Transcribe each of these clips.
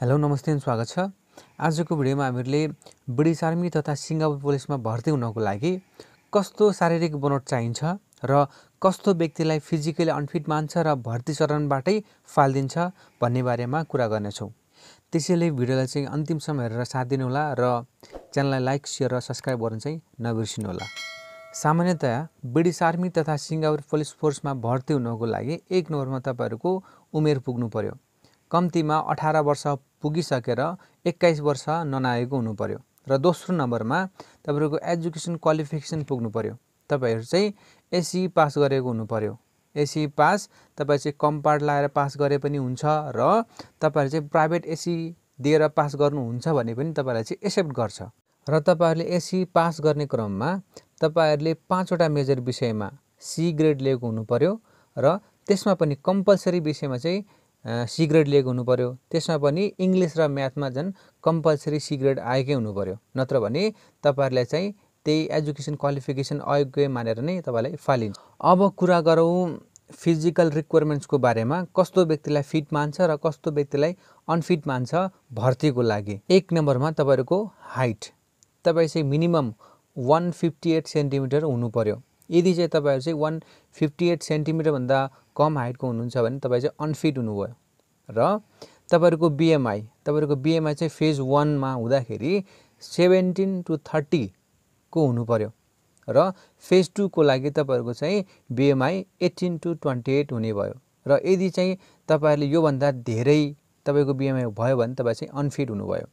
Hello नमस्ते अनि स्वागत छ आजको भिडियोमा हामीहरूले ब्रिटिस आर्मी तथा सिङ्गापुर पुलिसमा भर्ती हुनको लागि कस्तो शारीरिक बनोट चाहिन्छ र कस्तो व्यक्तिलाई फिजिकली अनफिट मान्छ र भर्ती चरणबाटै फालिदिन्छ भन्ने बारेमा कुरा गर्नेछौँ त्यसैले भिडियोलाई चाहिँ अन्तिमसम्म हेरेर साथ दिनुहोला र च्यानललाई लाइक सेयर र सब्सक्राइब गर्नु चाहिँ नबिर्सिनुहोला सामान्यतया ब्रिटिस आर्मी तथा सिङ्गापुर पुलिस फोर्समा भर्ती हुनको लागि एक नम्बरमा तपाईँहरूको उमेर पुग्नु पर्यो कम्तीमा अठार वर्ष पुगिसकेर एक्काइस वर्ष ननाएको हुनु पऱ्यो र दोस्रो नम्बरमा तपाईँहरूको एजुकेसन क्वालिफिकेसन पुग्नु पऱ्यो तपाईँहरू चाहिँ एसी पास गरेको हुनु पऱ्यो एसी पास तपाईँ चाहिँ कम्पार्ट लाएर पास गरे पनि हुन्छ र तपाईँहरू चाहिँ प्राइभेट एसी दिएर पास गर्नुहुन्छ भने पनि तपाईँलाई चाहिँ एक्सेप्ट गर्छ र तपाईँहरूले एसी पास गर्ने क्रममा तपाईँहरूले पाँचवटा मेजर विषयमा सी ग्रेड लिएको हुनु र त्यसमा पनि कम्पलसरी विषयमा चाहिँ सिग्रेट लिएको हुनु पऱ्यो त्यसमा पनि इङ्ग्लिस र म्याथमा झन् कम्पलसरी सिग्रेट आएकै हुनु पऱ्यो नत्र भने तपाईँहरूलाई चाहिँ त्यही एजुकेसन क्वालिफिकेसन अयोग्य मानेर नै तपाईँलाई फालिन्छ अब कुरा गरौँ फिजिकल रिक्वायरमेन्ट्सको बारेमा कस्तो व्यक्तिलाई फिट मान्छ र कस्तो व्यक्तिलाई अनफिट मान्छ भर्तीको लागि एक नम्बरमा तपाईँहरूको हाइट तपाईँ चाहिँ minimum one fifty eight centimetre हुनु पऱ्यो यदि चाहिँ तपाईँहरू चाहिँ वान फिफ्टी एट सेन्टिमिटरभन्दा कम हाइटको हुनुहुन्छ भने तपाईँ चाहिँ अनफिट हुनुभयो र तपाईँहरूको बिएमआई तपाईँहरूको बिएमआई चाहिँ फेज वानमा हुँदाखेरि सेभेन्टिन टु थर्टीको हुनु पऱ्यो र फेज टूको लागि तपाईँहरूको चाहिँ BMI eighteen to twenty eight हुने भयो र यदि चाहिँ तपाईँहरूले योभन्दा धेरै तपाईँको बिएमआई भयो भने तपाईँ चाहिँ अनफिट हुनुभयो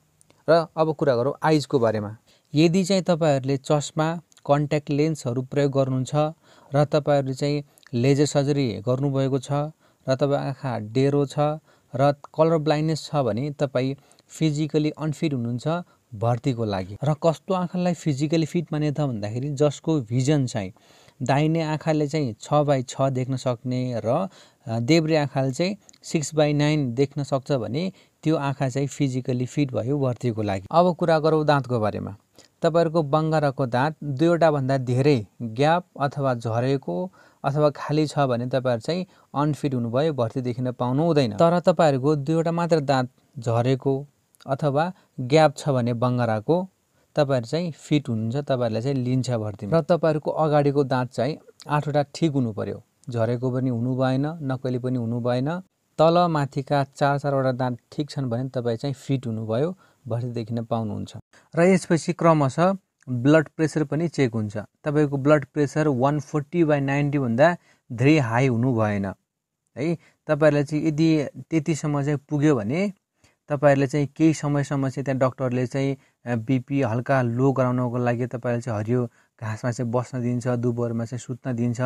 र अब कुरा गरौँ आइजको बारेमा यदि चाहिँ तपाईँहरूले चस्मा कन्ट्याक्ट लेन्सहरू प्रयोग गर्नुहुन्छ र तपाईँहरूले चाहिँ लेजर सर्जरी गर्नुभएको छ र तपाईँको आँखा डेरो छ र कलर ब्लाइन्डनेस छ भने तपाईँ फिजिकली अनफिट हुनुहुन्छ भर्तीको लागि र कस्तो आँखालाई फिजिकली फिट त भन्दाखेरि जसको भिजन चाहिँ दाहिने आँखाले चाहिँ छ बाई छ देख्न सक्ने र देब्रे आँखाले चाहिँ सिक्स बाई नाइन देख्न सक्छ भने त्यो आँखा चाहिँ फिजिकली फिट भयो भर्तीको लागि अब कुरा गरौँ दाँतको बारेमा तपाईँहरूको बङ्गराको दाँत दुईवटाभन्दा धेरै ग्याप अथवा झरेको अथवा खाली छ भने तपाईँहरू चाहिँ अनफिट हुनुभयो भर्ती देखिन पाउनु हुँदैन तर तपाईँहरूको दुईवटा मात्र दाँत झरेको अथवा ग्याप छ भने बङ्गराको तपाईँहरू चाहिँ फिट हुनुहुन्छ तपाईँहरूलाई चाहिँ लिन्छ भर्ती र तपाईँहरूको अगाडिको दाँत चाहिँ आठवटा ठिक हुनु पऱ्यो झरेको पनि हुनु भएन नक्कली पनि हुनु भएन तल माथिका चार चारवटा दाँत ठिक छन् भने तपाईँ चाहिँ फिट हुनुभयो भर्तीदेखि देखिन पाउनुहुन्छ र यसपछि क्रमशः ब्लड प्रेसर पनि चेक हुन्छ तपाईँको blood pressure one forty by नाइन्टीभन्दा धेरै हाई हुनु भएन है तपाईँहरूलाई चाहिँ यदि त्यतिसम्म चाहिँ पुग्यो भने तपाईँहरूले चाहिँ केही समयसम्म चाहिँ त्यहाँ डक्टरले चाहिँ बिपी हल्का लो गराउनको लागि तपाईँलाई चाहिँ हरियो घाँसमा चाहिँ बस्न दिन्छ दुबोरमा चाहिँ सुत्न दिन्छ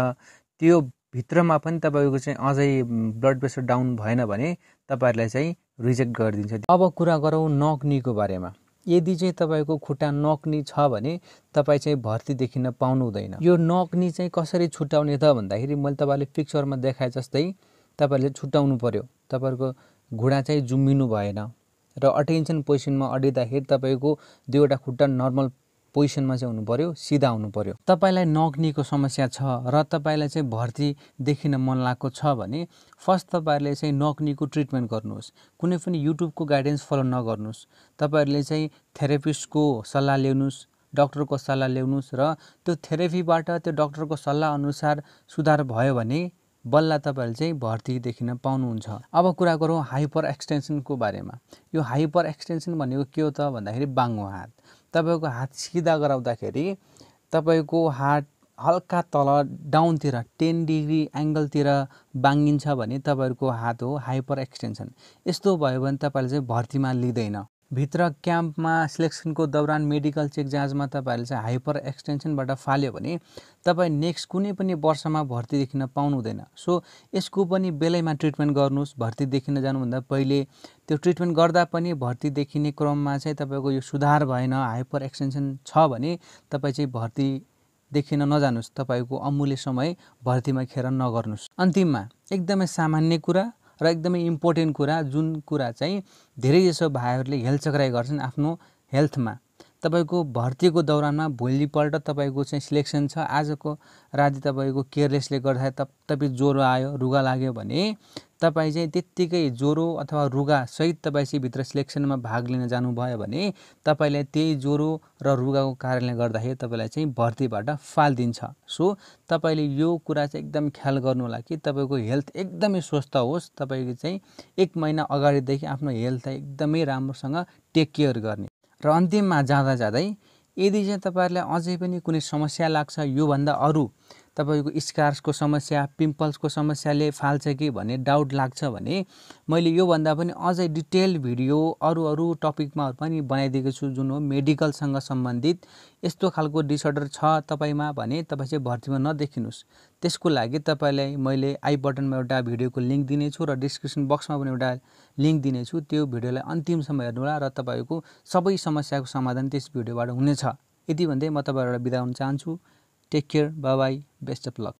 त्यो भित्रमा पनि तपाईँको चाहिँ अझै ब्लड प्रेसर डाउन भएन भने तपाईँहरूलाई चाहिँ रिजेक्ट गरिदिन्छ अब कुरा गरौँ नक्नीको बारेमा यदि चाहिँ तपाईँको खुट्टा नक्नी छ भने तपाईँ चाहिँ भर्ती देखिन पाउनु हुँदैन यो नक्नी चाहिँ कसरी छुट्याउने त भन्दाखेरि मैले तपाईँले पिक्चरमा देखाए जस्तै तपाईँहरूले छुट्याउनु पऱ्यो तपाईँहरूको घुँडा चाहिँ जुम्मिनु भएन र अटेन्सन पोजिसनमा अडिँदाखेरि तपाईँको दुईवटा खुट्टा नर्मल पोजिसनमा चाहिँ हुनु पऱ्यो सिधा हुनु पर्यो तपाईँलाई नग्नीको समस्या छ र तपाईँलाई चाहिँ भर्ती देखिन मन लागेको छ भने फर्स्ट तपाईँहरूले चाहिँ नग्नीको ट्रिटमेन्ट गर्नुहोस् कुनै पनि युट्युबको गाइडेन्स फलो नगर्नुहोस् तपाईँहरूले चाहिँ थेरापिस्टको सल्लाह ल्याउनुहोस् डक्टरको सल्लाह ल्याउनुहोस् र त्यो थेरापीबाट त्यो डक्टरको सल्लाह अनुसार सुधार भयो भने बल्ल तपाईँहरूले चाहिँ भर्ती देखिन पाउनुहुन्छ अब कुरा गरौँ हाइपर एक्सटेन्सनको बारेमा यो हाइपर एक्सटेन्सन भनेको के हो त भन्दाखेरि बाङ्गो हात तपाईँको हात सिधा गराउँदाखेरि तपाईँको हात हल्का तल डाउनतिर टेन डिग्री एङ्गलतिर बाङ्गिन्छ भने तपाईँहरूको हात हो हाइपर एक्सटेन्सन यस्तो भयो भने तपाईँले चाहिँ भर्तीमा लिँदैन भित्र क्याम्पमा सिलेक्सनको दौरान मेडिकल चेक जाँचमा तपाईँहरूले चाहिँ हाइपर एक्सटेन्सनबाट फाल्यो भने तपाईँ नेक्स्ट कुनै पनि वर्षमा भर्ती देखिन पाउनु हुँदैन सो यसको पनि बेलैमा ट्रिटमेन्ट गर्नुहोस् भर्ती देखिन जानुभन्दा पहिले त्यो ट्रिटमेन्ट गर्दा पनि भर्ती देखिने क्रममा चाहिँ तपाईँको यो सुधार भएन हाइपर एक्सटेन्सन छ भने तपाईँ चाहिँ भर्ती देखिन नजानुहोस् तपाईँको अमूल्य समय भर्तीमा खेर नगर्नुहोस् अन्तिममा एकदमै सामान्य कुरा र एकदमै इम्पोर्टेन्ट कुरा जुन कुरा चाहिँ धेरैजसो भाइहरूले हेलचक्राइ गर्छन् आफ्नो हेल्थमा तपाईँको भर्तीको दौरानमा भोलिपल्ट तपाईँको चाहिँ सिलेक्सन छ आजको राति तपाईँको केयरलेसले गर्दा तपाईँ ज्वरो आयो रुगा लाग्यो भने तपाईँ चाहिँ त्यत्तिकै ज्वरो अथवा रुगासहित तपाईँ चाहिँ भित्र सिलेक्सनमा भाग लिन जानुभयो भने तपाईँलाई त्यही ज्वरो र रुगाको कारणले गर्दाखेरि तपाईँलाई चाहिँ भर्तीबाट फालिदिन्छ सो तपाईँले यो कुरा चाहिँ एकदम ख्याल गर्नु होला कि तपाईँको हेल्थ एकदमै स्वस्थ होस् तपाईँले चाहिँ एक महिना अगाडिदेखि आफ्नो हेल्थलाई एकदमै राम्रोसँग टेक केयर गर्ने र अन्तिममा जाँदा जाँदै यदि चाहिँ तपाईँहरूलाई अझै पनि कुनै समस्या लाग्छ योभन्दा अरू तपाईँको स्कार्सको समस्या पिम्पल्सको समस्याले फाल्छ कि भन्ने डाउट लाग्छ भने मैले योभन्दा पनि अझै डिटेल भिडियो अरू अरू टपिकमा पनि बनाइदिएको छु जुन हो मेडिकलसँग सम्बन्धित यस्तो खालको डिसअर्डर छ तपाईँमा भने तपाईँ चाहिँ भर्तीमा नदेखिनुहोस् त्यसको लागि तपाईँलाई मैले आई बटनमा एउटा भिडियोको लिङ्क दिनेछु र डिस्क्रिप्सन बक्समा पनि एउटा लिङ्क दिनेछु त्यो भिडियोलाई अन्तिमसम्म हेर्नुहोला र तपाईँको सबै समस्याको समाधान त्यस भिडियोबाट हुनेछ यति भन्दै म तपाईँहरूलाई बिदा हुन चाहन्छु Take care. Bye bye. Best of luck.